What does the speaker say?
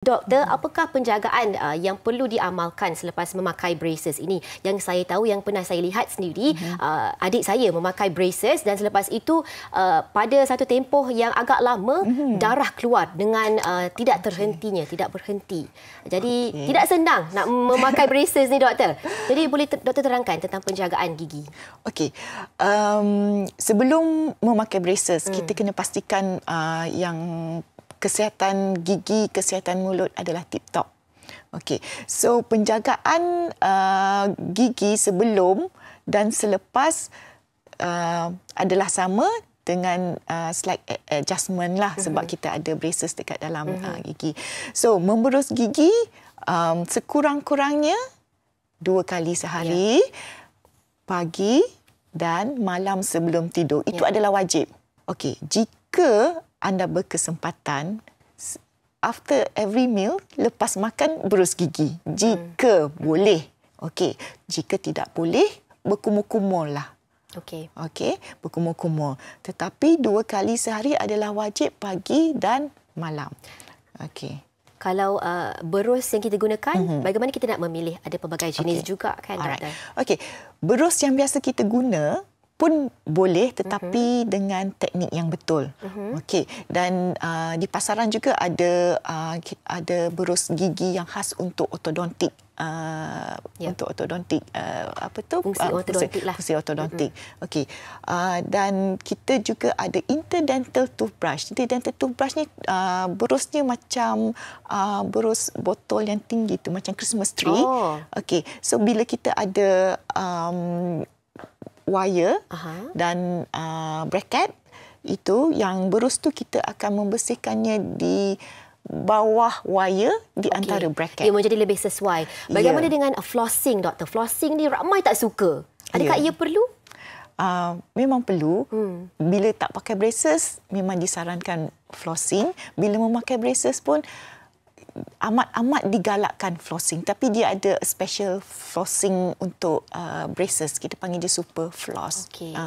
Doktor, apakah penjagaan uh, yang perlu diamalkan selepas memakai braces ini? Yang saya tahu, yang pernah saya lihat sendiri, mhm. uh, adik saya memakai braces dan selepas itu uh, pada satu tempoh yang agak lama, mm-hmm. darah keluar dengan uh, tidak terhentinya, tidak berhenti. Jadi, okay. tidak senang nak memakai braces ni, doktor. Jadi, boleh ter- doktor terangkan tentang penjagaan gigi? Okey. Um, sebelum memakai braces, mm. kita kena pastikan uh, yang kesihatan gigi, kesihatan mulut adalah tip top. Okey. So penjagaan uh, gigi sebelum dan selepas uh, adalah sama dengan uh, slight adjustment lah sebab mm-hmm. kita ada braces dekat dalam mm-hmm. uh, gigi. So memburus gigi um, sekurang-kurangnya dua kali sehari yeah. pagi dan malam sebelum tidur. Itu yeah. adalah wajib. Okey, jika anda berkesempatan after every meal lepas makan berus gigi jika hmm. boleh okey jika tidak boleh berkumur-kumur lah okey okey berkumur-kumur tetapi dua kali sehari adalah wajib pagi dan malam okey kalau uh, berus yang kita gunakan mm-hmm. bagaimana kita nak memilih ada pelbagai jenis okay. juga kan doktor okey berus yang biasa kita guna pun boleh mhm. tetapi uh-huh. dengan teknik yang betul. Uh-huh. Okey dan uh, di pasaran juga ada uh, ada berus gigi yang khas untuk ortodontik. Uh, yeah. untuk ortodontik uh, apa tu fungsi uh, ortodontik uh, lah fungsi ortodontik mm-hmm. okey uh, dan kita juga ada interdental toothbrush interdental toothbrush ni uh, berusnya macam uh, berus botol yang tinggi tu macam christmas tree oh. okey so bila kita ada um, wire uh dan uh, bracket itu yang berus tu kita akan membersihkannya di bawah wire di okay. antara bracket. Ia menjadi lebih sesuai. Bagaimana yeah. dengan flossing doktor? Flossing ni ramai tak suka. Adakah yeah. ia perlu? Uh, memang perlu. Hmm. Bila tak pakai braces memang disarankan flossing. Bila memakai braces pun amat-amat digalakkan flossing tapi dia ada special flossing untuk uh, braces kita panggil dia super floss okay. uh. Ah.